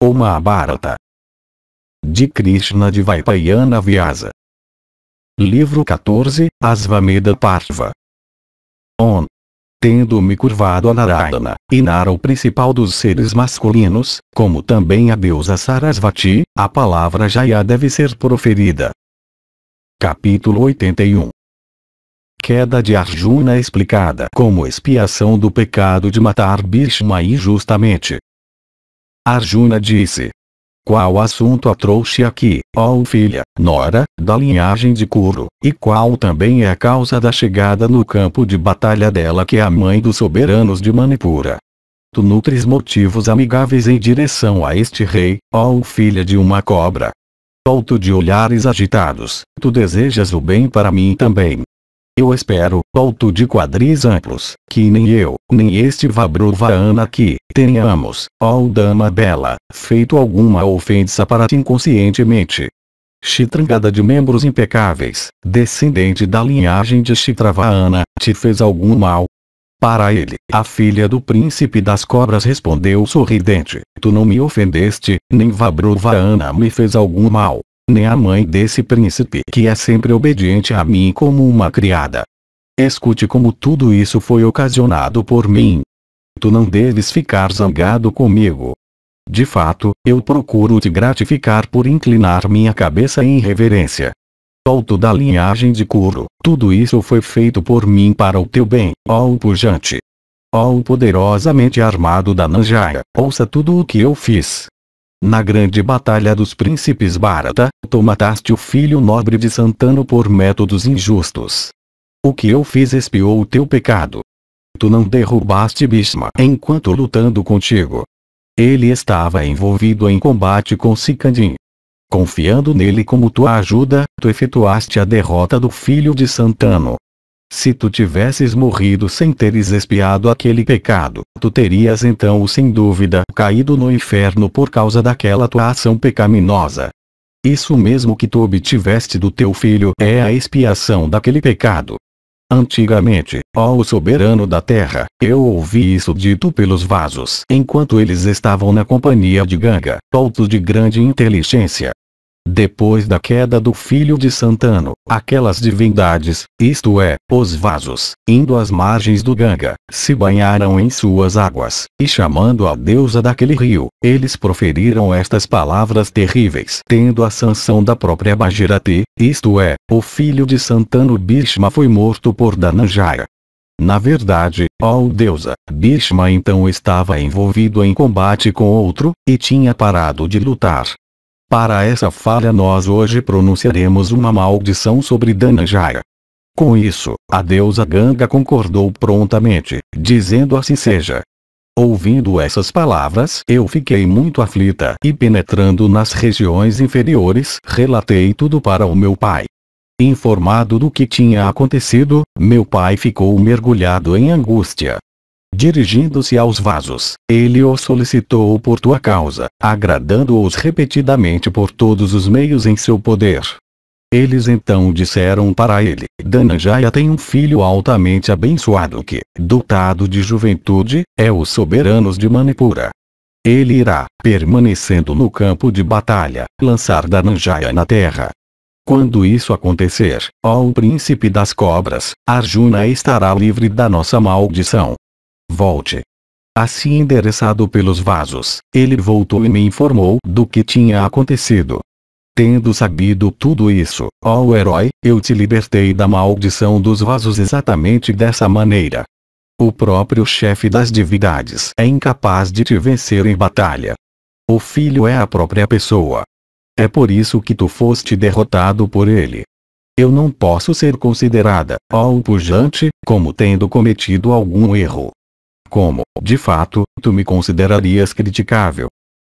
O Mahabharata. De Krishna de Vaipayana Vyasa. Livro 14, Asvameda Parva. On. Tendo-me curvado a Narayana, e o principal dos seres masculinos, como também a deusa Sarasvati, a palavra Jaya deve ser proferida. Capítulo 81 Queda de Arjuna explicada como expiação do pecado de matar Bhishma injustamente. Arjuna disse. Qual assunto a trouxe aqui, ó filha, Nora, da linhagem de Kuru, e qual também é a causa da chegada no campo de batalha dela que é a mãe dos soberanos de Manipura? Tu nutres motivos amigáveis em direção a este rei, ó filha de uma cobra. Solto de olhares agitados, tu desejas o bem para mim também, eu espero, alto de quadris amplos, que nem eu, nem este Vabrovaana aqui, tenhamos, ó dama bela, feito alguma ofensa para ti inconscientemente. Chitrangada de membros impecáveis, descendente da linhagem de Chitravana, te fez algum mal? Para ele, a filha do príncipe das cobras respondeu sorridente, tu não me ofendeste, nem Vabrovaana me fez algum mal nem a mãe desse príncipe que é sempre obediente a mim como uma criada. Escute como tudo isso foi ocasionado por mim. Tu não deves ficar zangado comigo. De fato, eu procuro te gratificar por inclinar minha cabeça em reverência. Alto da linhagem de Kuro, tudo isso foi feito por mim para o teu bem, ó pujante. Ó poderosamente armado da Nanjaya, ouça tudo o que eu fiz, na grande batalha dos príncipes Bharata, tu mataste o filho nobre de Santano por métodos injustos. O que eu fiz expiou o teu pecado. Tu não derrubaste Bhishma enquanto lutando contigo. Ele estava envolvido em combate com Sikandin. Confiando nele como tua ajuda, tu efetuaste a derrota do filho de Santano, se tu tivesses morrido sem teres espiado aquele pecado, tu terias então sem dúvida caído no inferno por causa daquela tua ação pecaminosa. Isso mesmo que tu obtiveste do teu filho é a expiação daquele pecado. Antigamente, ó o soberano da terra, eu ouvi isso dito pelos vasos enquanto eles estavam na companhia de Ganga, alto de grande inteligência, depois da queda do filho de Santano, aquelas divindades, isto é, os vasos, indo às margens do Ganga, se banharam em suas águas, e chamando a deusa daquele rio, eles proferiram estas palavras terríveis. Tendo a sanção da própria Bajirati, isto é, o filho de Santano Bhishma foi morto por Dananjaya. Na verdade, ó oh deusa, Bhishma então estava envolvido em combate com outro, e tinha parado de lutar, para essa falha nós hoje pronunciaremos uma maldição sobre Dananjaya. Com isso, a deusa Ganga concordou prontamente, dizendo assim seja. Ouvindo essas palavras, eu fiquei muito aflita e penetrando nas regiões inferiores, relatei tudo para o meu pai. Informado do que tinha acontecido, meu pai ficou mergulhado em angústia. Dirigindo-se aos vasos, ele os solicitou por tua causa, agradando-os repetidamente por todos os meios em seu poder. Eles então disseram para ele, Dananjaya tem um filho altamente abençoado que, dotado de juventude, é o soberano de Manipura. Ele irá, permanecendo no campo de batalha, lançar Dananjaya na terra. Quando isso acontecer, ó príncipe das cobras, Arjuna estará livre da nossa maldição, Volte. Assim endereçado pelos vasos, ele voltou e me informou do que tinha acontecido. Tendo sabido tudo isso, ó oh herói, eu te libertei da maldição dos vasos exatamente dessa maneira. O próprio chefe das divindades é incapaz de te vencer em batalha. O filho é a própria pessoa. É por isso que tu foste derrotado por ele. Eu não posso ser considerada, ó oh pujante, como tendo cometido algum erro. Como, de fato, tu me considerarias criticável?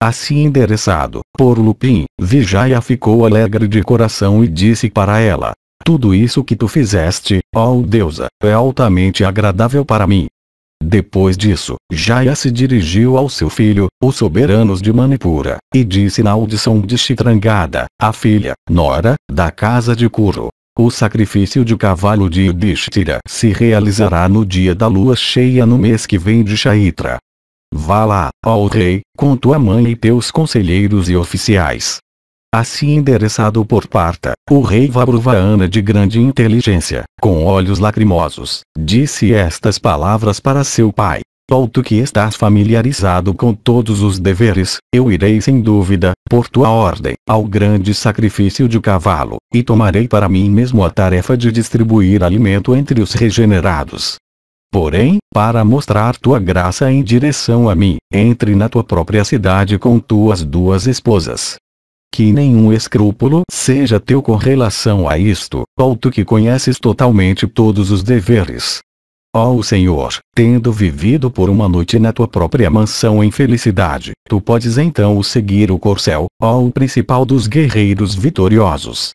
Assim endereçado por Lupin, Vijaya ficou alegre de coração e disse para ela: Tudo isso que tu fizeste, ó deusa, é altamente agradável para mim. Depois disso, Jaya se dirigiu ao seu filho, o soberanos de Manipura, e disse na audição de Chitrangada, a filha, Nora, da casa de Kuro, o sacrifício de cavalo de Yudhishthira se realizará no dia da lua cheia no mês que vem de Chaitra. Vá lá, ó rei, com tua mãe e teus conselheiros e oficiais. Assim endereçado por Parta, o rei Vabruvana de grande inteligência, com olhos lacrimosos, disse estas palavras para seu pai. Ou tu que estás familiarizado com todos os deveres, eu irei sem dúvida, por tua ordem, ao grande sacrifício de cavalo, e tomarei para mim mesmo a tarefa de distribuir alimento entre os regenerados. Porém, para mostrar tua graça em direção a mim, entre na tua própria cidade com tuas duas esposas, que nenhum escrúpulo seja teu com relação a isto, ou tu que conheces totalmente todos os deveres, Ó oh Senhor, tendo vivido por uma noite na tua própria mansão em felicidade, tu podes então seguir o corcel, ó oh, o principal dos guerreiros vitoriosos.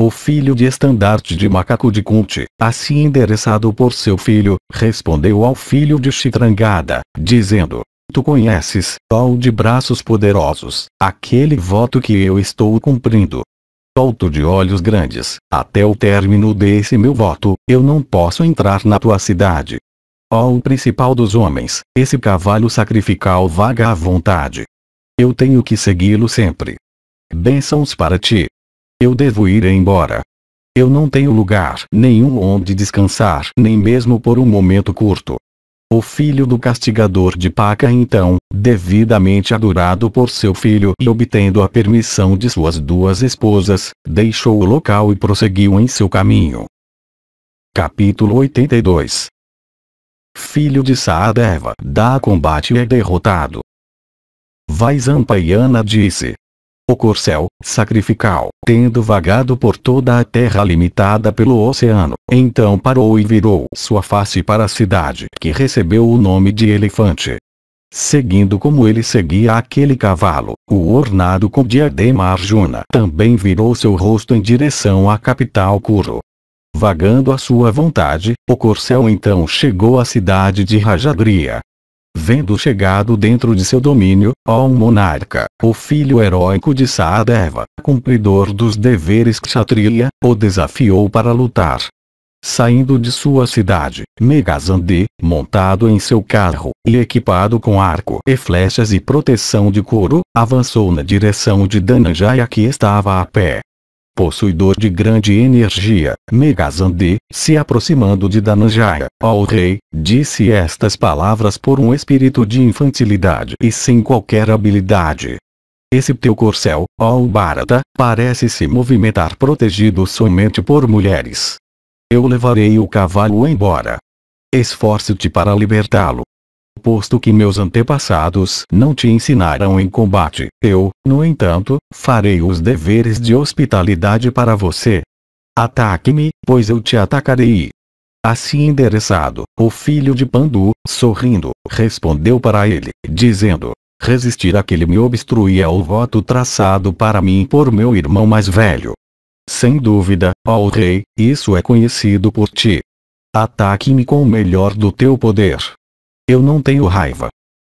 O filho de estandarte de Macaco de Kunti, assim endereçado por seu filho, respondeu ao filho de Chitrangada, dizendo, tu conheces, ó de braços poderosos, aquele voto que eu estou cumprindo, solto de olhos grandes. Até o término desse meu voto, eu não posso entrar na tua cidade. Ó oh, o principal dos homens, esse cavalo sacrificial vaga à vontade. Eu tenho que segui-lo sempre. Bênçãos para ti. Eu devo ir embora. Eu não tenho lugar nenhum onde descansar, nem mesmo por um momento curto. O filho do castigador de Paca então, devidamente adorado por seu filho e obtendo a permissão de suas duas esposas, deixou o local e prosseguiu em seu caminho. Capítulo 82 Filho de Saadeva dá combate e é derrotado. Vaissampayana disse, o corcel, sacrificial, tendo vagado por toda a terra limitada pelo oceano, então parou e virou sua face para a cidade que recebeu o nome de Elefante. Seguindo como ele seguia aquele cavalo, o ornado com diadema Arjuna também virou seu rosto em direção à capital Kuru. Vagando à sua vontade, o corcel então chegou à cidade de Rajadria, vendo chegado dentro de seu domínio, ó um monarca, o filho heróico de Saadeva, cumpridor dos deveres kshatriya, o desafiou para lutar. Saindo de sua cidade, Megazande, montado em seu carro, e equipado com arco e flechas e proteção de couro, avançou na direção de Dananjaya que estava a pé possuidor de grande energia, Megazande, se aproximando de Dananjaya, ao rei, disse estas palavras por um espírito de infantilidade e sem qualquer habilidade. Esse teu corcel, ó Bharata, parece se movimentar protegido somente por mulheres. Eu levarei o cavalo embora. Esforce-te para libertá-lo posto que meus antepassados não te ensinaram em combate. Eu, no entanto, farei os deveres de hospitalidade para você. Ataque-me, pois eu te atacarei. Assim endereçado, o filho de Pandu, sorrindo, respondeu para ele, dizendo: Resistir ele me obstruía é o voto traçado para mim por meu irmão mais velho. Sem dúvida, ó rei, isso é conhecido por ti. Ataque-me com o melhor do teu poder. Eu não tenho raiva.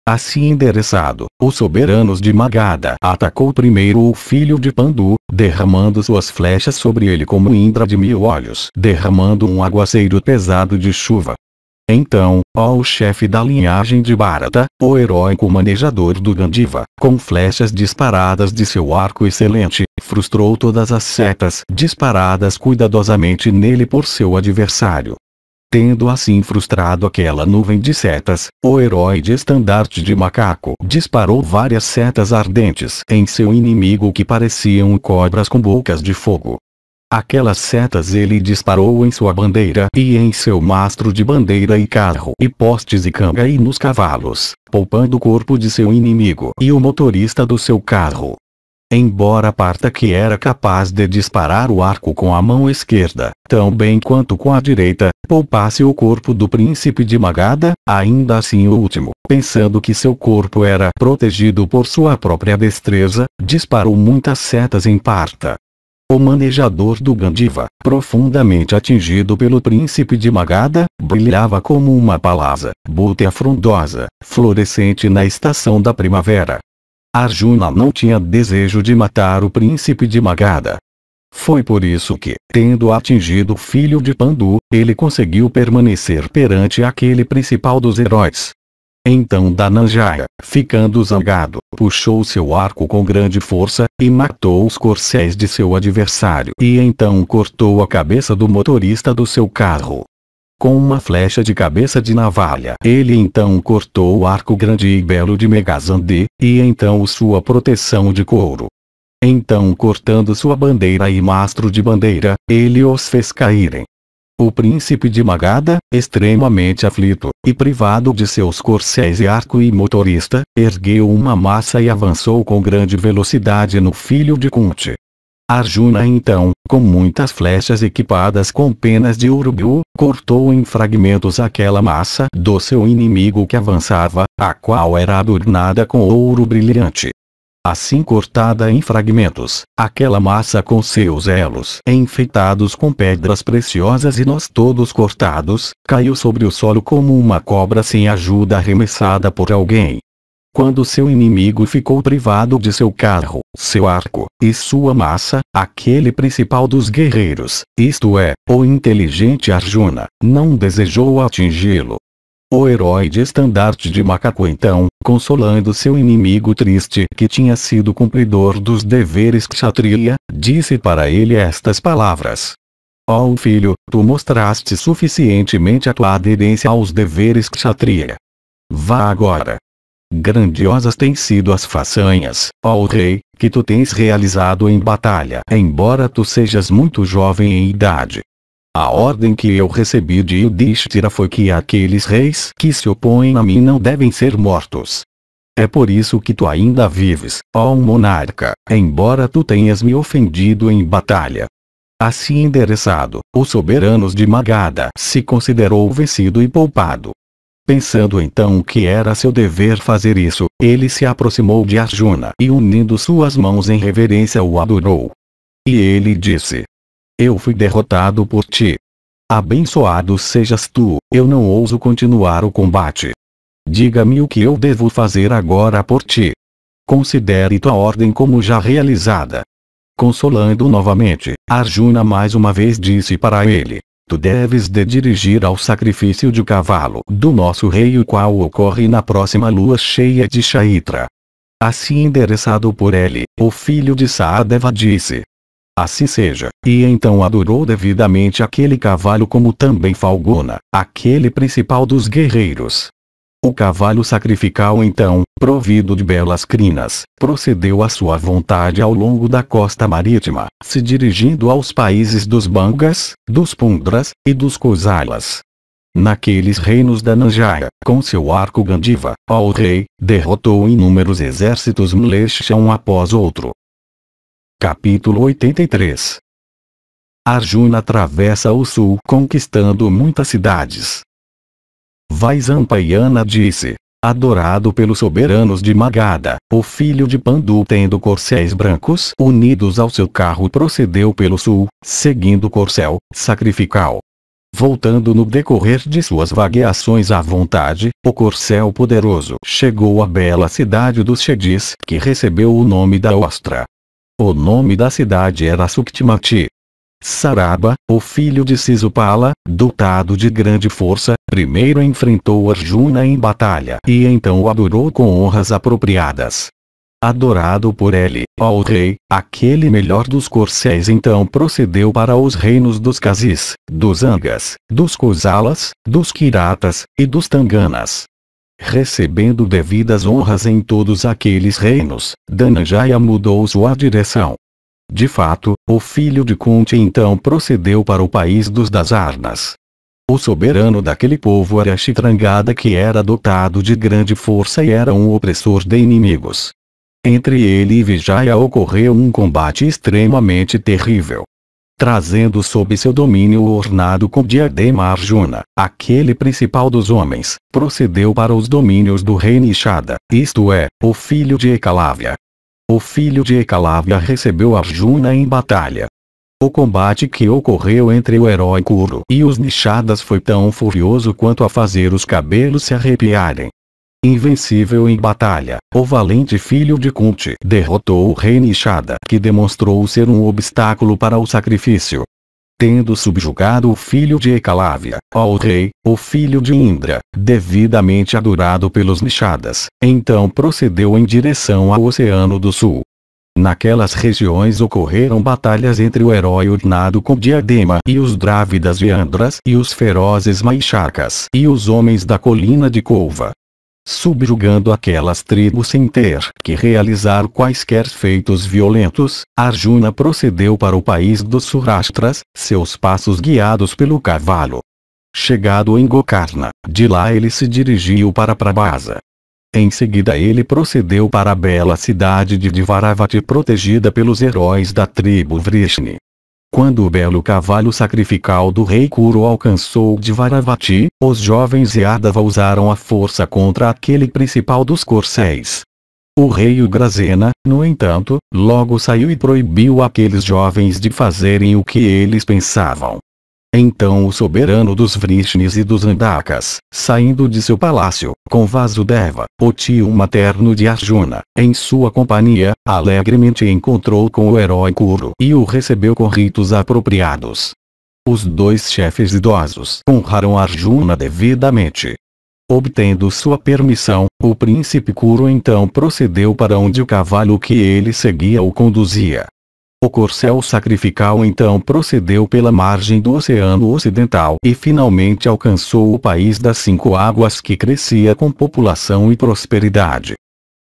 Assim endereçado, os soberanos de Magada atacou primeiro o filho de Pandu, derramando suas flechas sobre ele como Indra de mil olhos, derramando um aguaceiro pesado de chuva. Então, ó o chefe da linhagem de Bharata, o heróico manejador do Gandiva, com flechas disparadas de seu arco excelente, frustrou todas as setas disparadas cuidadosamente nele por seu adversário tendo assim frustrado aquela nuvem de setas, o herói de estandarte de macaco disparou várias setas ardentes em seu inimigo que pareciam cobras com bocas de fogo. Aquelas setas ele disparou em sua bandeira e em seu mastro de bandeira e carro e postes e canga e nos cavalos, poupando o corpo de seu inimigo e o motorista do seu carro embora parta que era capaz de disparar o arco com a mão esquerda, tão bem quanto com a direita, poupasse o corpo do príncipe de Magada, ainda assim o último, pensando que seu corpo era protegido por sua própria destreza, disparou muitas setas em parta. O manejador do Gandiva, profundamente atingido pelo príncipe de Magada, brilhava como uma palasa, bútea frondosa, florescente na estação da primavera, Arjuna não tinha desejo de matar o príncipe de Magada. Foi por isso que, tendo atingido o filho de Pandu, ele conseguiu permanecer perante aquele principal dos heróis. Então Dananjaya, ficando zangado, puxou seu arco com grande força, e matou os corcéis de seu adversário. E então cortou a cabeça do motorista do seu carro, com uma flecha de cabeça de navalha. Ele então cortou o arco grande e belo de Megazande, e então sua proteção de couro. Então cortando sua bandeira e mastro de bandeira, ele os fez caírem. O príncipe de Magada, extremamente aflito, e privado de seus corcéis e arco e motorista, ergueu uma massa e avançou com grande velocidade no filho de Kunti. Arjuna então, com muitas flechas equipadas com penas de urubu, cortou em fragmentos aquela massa do seu inimigo que avançava, a qual era adornada com ouro brilhante. Assim cortada em fragmentos, aquela massa com seus elos enfeitados com pedras preciosas e nós todos cortados, caiu sobre o solo como uma cobra sem ajuda arremessada por alguém quando seu inimigo ficou privado de seu carro, seu arco, e sua massa, aquele principal dos guerreiros, isto é, o inteligente Arjuna, não desejou atingi-lo. O herói de estandarte de Macaco então, consolando seu inimigo triste que tinha sido cumpridor dos deveres kshatriya, disse para ele estas palavras. Ó oh filho, tu mostraste suficientemente a tua aderência aos deveres kshatriya. Vá agora, Grandiosas têm sido as façanhas, ó oh, rei, que tu tens realizado em batalha, embora tu sejas muito jovem em idade. A ordem que eu recebi de Yudhishthira foi que aqueles reis que se opõem a mim não devem ser mortos. É por isso que tu ainda vives, ó oh, monarca, embora tu tenhas me ofendido em batalha. Assim endereçado, o soberano de Magada se considerou vencido e poupado, Pensando então que era seu dever fazer isso, ele se aproximou de Arjuna e unindo suas mãos em reverência o adorou. E ele disse: Eu fui derrotado por ti. Abençoado sejas tu, eu não ouso continuar o combate. Diga-me o que eu devo fazer agora por ti. Considere tua ordem como já realizada. Consolando novamente, Arjuna mais uma vez disse para ele: Tu deves de dirigir ao sacrifício de cavalo do nosso rei o qual ocorre na próxima lua cheia de Chaitra. Assim endereçado por ele, o filho de Saadeva disse. Assim seja, e então adorou devidamente aquele cavalo como também Falguna, aquele principal dos guerreiros. O cavalo sacrificial então, provido de belas crinas, procedeu à sua vontade ao longo da costa marítima, se dirigindo aos países dos Bangas, dos Pundras, e dos Kosalas. Naqueles reinos da Nanjaya, com seu arco Gandiva, ao rei, derrotou inúmeros exércitos mlexes um após outro. Capítulo 83 Arjuna atravessa o sul conquistando muitas cidades. Vaisampayana disse, adorado pelos soberanos de Magada. O filho de Pandu tendo corcéis brancos unidos ao seu carro procedeu pelo sul, seguindo corcel, sacrifical. Voltando no decorrer de suas vagueações à vontade, o corcel poderoso chegou à bela cidade dos Chedis, que recebeu o nome da Ostra. O nome da cidade era Suktimati, Saraba, o filho de Sisupala, dotado de grande força, primeiro enfrentou Arjuna em batalha e então o adorou com honras apropriadas. Adorado por ele, ó rei, aquele melhor dos corcéis então procedeu para os reinos dos Kazis, dos Angas, dos Kosalas, dos Kiratas, e dos Tanganas recebendo devidas honras em todos aqueles reinos, Dananjaya mudou sua direção, de fato, o filho de Kunti então procedeu para o país dos Dasarnas. O soberano daquele povo era Chitrangada que era dotado de grande força e era um opressor de inimigos. Entre ele e Vijaya ocorreu um combate extremamente terrível. Trazendo sob seu domínio o ornado com diadema Arjuna, aquele principal dos homens, procedeu para os domínios do rei Nishada, isto é, o filho de Ekalavya, o filho de Ecalávia recebeu Arjuna em batalha. O combate que ocorreu entre o herói Kuro e os Nishadas foi tão furioso quanto a fazer os cabelos se arrepiarem. Invencível em batalha, o valente filho de Kunti derrotou o rei Nishada que demonstrou ser um obstáculo para o sacrifício tendo subjugado o filho de Ecalávia, ao rei, o filho de Indra, devidamente adorado pelos Nishadas, então procedeu em direção ao Oceano do Sul. Naquelas regiões ocorreram batalhas entre o herói ornado com diadema e os drávidas de Andras e os ferozes maicharcas e os homens da colina de Couva, subjugando aquelas tribos sem ter que realizar quaisquer feitos violentos, Arjuna procedeu para o país dos Surastras, seus passos guiados pelo cavalo. Chegado em Gokarna, de lá ele se dirigiu para Prabhasa. Em seguida ele procedeu para a bela cidade de Dvaravati protegida pelos heróis da tribo Vrishni. Quando o belo cavalo sacrificial do rei Kuro alcançou Dvaravati, os jovens Yadava usaram a força contra aquele principal dos corcéis. O rei Ugrasena, no entanto, logo saiu e proibiu aqueles jovens de fazerem o que eles pensavam. Então o soberano dos Vrishnis e dos Andakas, saindo de seu palácio, com Vasudeva, o tio materno de Arjuna, em sua companhia, alegremente encontrou com o herói Kuru e o recebeu com ritos apropriados. Os dois chefes idosos honraram Arjuna devidamente. Obtendo sua permissão, o príncipe Kuru então procedeu para onde o cavalo que ele seguia o conduzia o corcel sacrificial então procedeu pela margem do Oceano Ocidental e finalmente alcançou o país das cinco águas que crescia com população e prosperidade.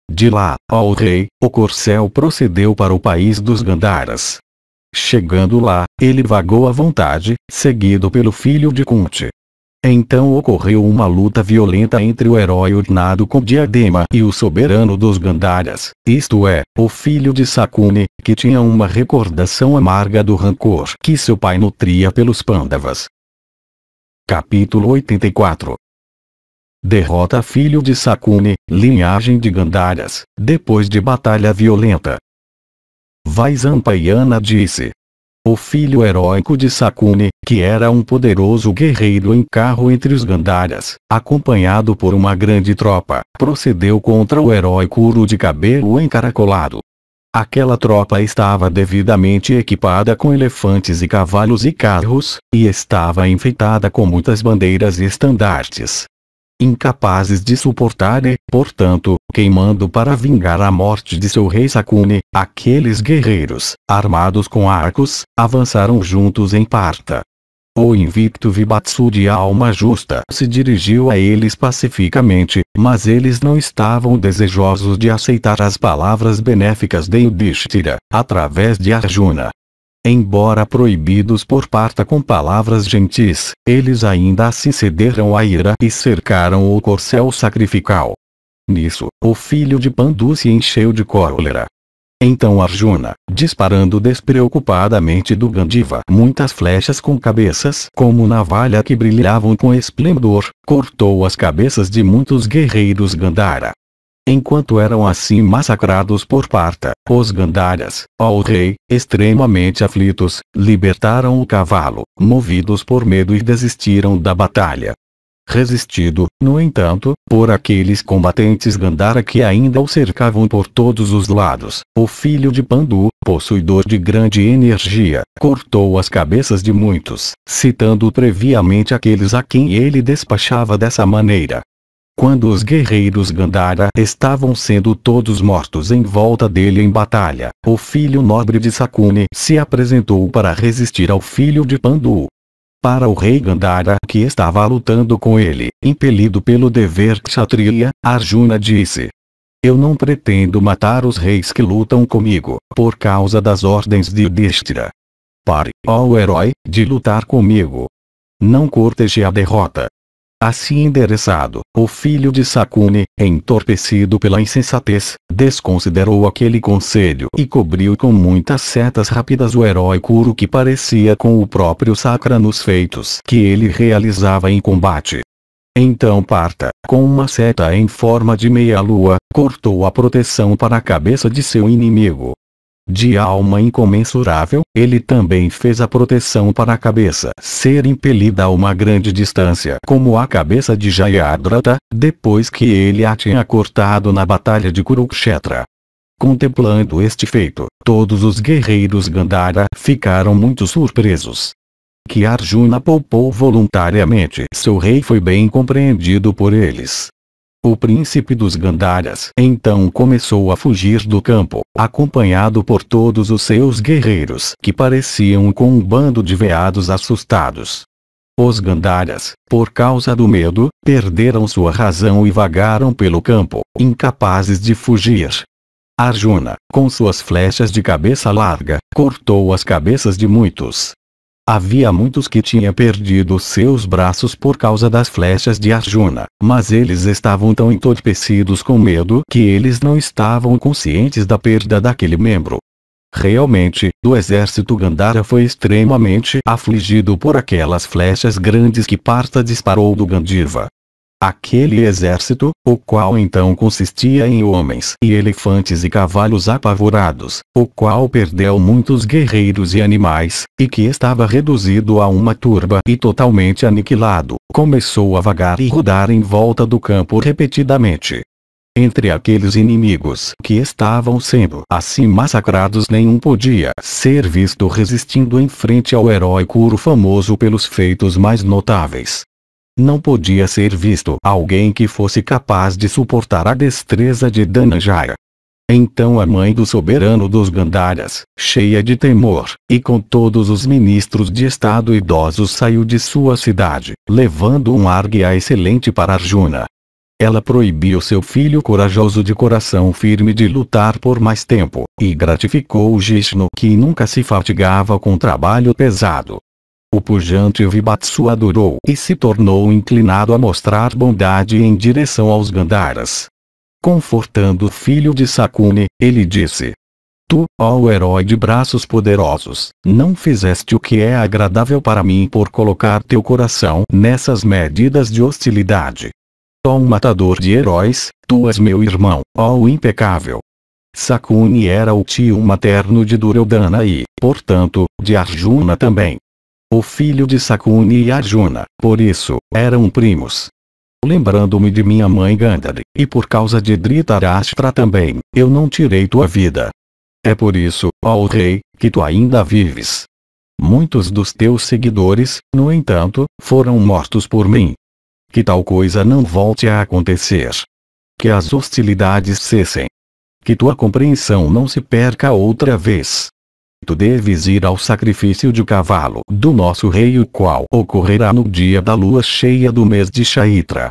De lá, ao rei, o corcel procedeu para o país dos Gandaras. Chegando lá, ele vagou à vontade, seguido pelo filho de Kunti, então ocorreu uma luta violenta entre o herói ordenado com diadema e o soberano dos Gandharas, isto é, o filho de Sakune, que tinha uma recordação amarga do rancor que seu pai nutria pelos Pandavas. Capítulo 84 Derrota filho de Sakune, linhagem de Gandharas, depois de batalha violenta. Vaissampayana disse, o filho heróico de Sakune, que era um poderoso guerreiro em carro entre os Gandharas, acompanhado por uma grande tropa, procedeu contra o heróico Uru de cabelo encaracolado. Aquela tropa estava devidamente equipada com elefantes e cavalos e carros, e estava enfeitada com muitas bandeiras e estandartes incapazes de suportar e, portanto, queimando para vingar a morte de seu rei Sakune, aqueles guerreiros, armados com arcos, avançaram juntos em Parta. O invicto Vibatsu de alma justa se dirigiu a eles pacificamente, mas eles não estavam desejosos de aceitar as palavras benéficas de Yudhishthira, através de Arjuna, Embora proibidos por parta com palavras gentis, eles ainda se cederam à ira e cercaram o corcel sacrificial. Nisso, o filho de Pandu se encheu de cólera. Então Arjuna, disparando despreocupadamente do Gandiva muitas flechas com cabeças como navalha que brilhavam com esplendor, cortou as cabeças de muitos guerreiros Gandhara, enquanto eram assim massacrados por Parta. Os Gandharas, ao rei, extremamente aflitos, libertaram o cavalo, movidos por medo e desistiram da batalha. Resistido, no entanto, por aqueles combatentes Gandhara que ainda o cercavam por todos os lados, o filho de Pandu, possuidor de grande energia, cortou as cabeças de muitos, citando previamente aqueles a quem ele despachava dessa maneira quando os guerreiros Gandhara estavam sendo todos mortos em volta dele em batalha, o filho nobre de Sakuni se apresentou para resistir ao filho de Pandu. Para o rei Gandhara que estava lutando com ele, impelido pelo dever kshatriya, Arjuna disse. Eu não pretendo matar os reis que lutam comigo, por causa das ordens de Yudhishthira. Pare, ó herói, de lutar comigo. Não corteje a derrota assim endereçado. O filho de Sakune, entorpecido pela insensatez, desconsiderou aquele conselho e cobriu com muitas setas rápidas o herói Kuro que parecia com o próprio Sakura nos feitos que ele realizava em combate. Então parta, com uma seta em forma de meia-lua, cortou a proteção para a cabeça de seu inimigo, de alma incomensurável, ele também fez a proteção para a cabeça ser impelida a uma grande distância como a cabeça de Jayadratha, depois que ele a tinha cortado na batalha de Kurukshetra. Contemplando este feito, todos os guerreiros Gandhara ficaram muito surpresos. Que Arjuna poupou voluntariamente seu rei foi bem compreendido por eles. O príncipe dos Gandharas então começou a fugir do campo, acompanhado por todos os seus guerreiros que pareciam com um bando de veados assustados. Os Gandharas, por causa do medo, perderam sua razão e vagaram pelo campo, incapazes de fugir. Arjuna, com suas flechas de cabeça larga, cortou as cabeças de muitos, Havia muitos que tinham perdido seus braços por causa das flechas de Arjuna, mas eles estavam tão entorpecidos com medo que eles não estavam conscientes da perda daquele membro. Realmente, o exército Gandhara foi extremamente afligido por aquelas flechas grandes que Parta disparou do Gandiva. Aquele exército, o qual então consistia em homens e elefantes e cavalos apavorados, o qual perdeu muitos guerreiros e animais, e que estava reduzido a uma turba e totalmente aniquilado, começou a vagar e rodar em volta do campo repetidamente. Entre aqueles inimigos que estavam sendo assim massacrados nenhum podia ser visto resistindo em frente ao herói Kuro famoso pelos feitos mais notáveis, não podia ser visto alguém que fosse capaz de suportar a destreza de Dananjaya. Então a mãe do soberano dos Gandharas, cheia de temor, e com todos os ministros de estado idosos saiu de sua cidade, levando um arguia excelente para Arjuna. Ela proibiu seu filho corajoso de coração firme de lutar por mais tempo, e gratificou o Jishnu que nunca se fatigava com trabalho pesado. O pujante Vibatsu adorou e se tornou inclinado a mostrar bondade em direção aos Gandharas. Confortando o filho de Sakune, ele disse. Tu, ó herói de braços poderosos, não fizeste o que é agradável para mim por colocar teu coração nessas medidas de hostilidade. Ó matador de heróis, tu és meu irmão, ó impecável. Sakuni era o tio materno de Duryodhana e, portanto, de Arjuna também o filho de Sakuni e Arjuna, por isso, eram primos. Lembrando-me de minha mãe Gandhari, e por causa de Dhritarashtra também, eu não tirei tua vida. É por isso, ó rei, que tu ainda vives. Muitos dos teus seguidores, no entanto, foram mortos por mim. Que tal coisa não volte a acontecer. Que as hostilidades cessem. Que tua compreensão não se perca outra vez. Tu deves ir ao sacrifício de cavalo do nosso rei o qual ocorrerá no dia da lua cheia do mês de Chaitra.